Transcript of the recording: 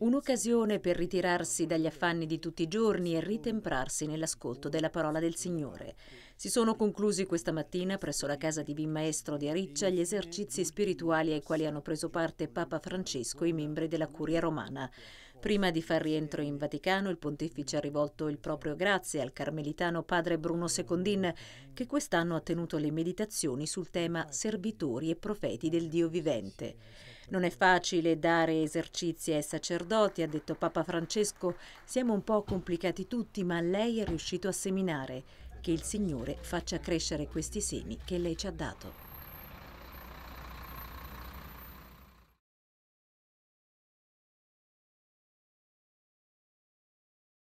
Un'occasione per ritirarsi dagli affanni di tutti i giorni e ritemprarsi nell'ascolto della parola del Signore. Si sono conclusi questa mattina presso la casa di Vin Maestro di Ariccia gli esercizi spirituali ai quali hanno preso parte Papa Francesco e i membri della Curia Romana. Prima di far rientro in Vaticano, il pontefice ha rivolto il proprio grazie al carmelitano padre Bruno Secondin, che quest'anno ha tenuto le meditazioni sul tema servitori e profeti del Dio vivente. Non è facile dare esercizi ai sacerdoti, ha detto Papa Francesco, siamo un po' complicati tutti, ma lei è riuscito a seminare. Che il Signore faccia crescere questi semi che lei ci ha dato.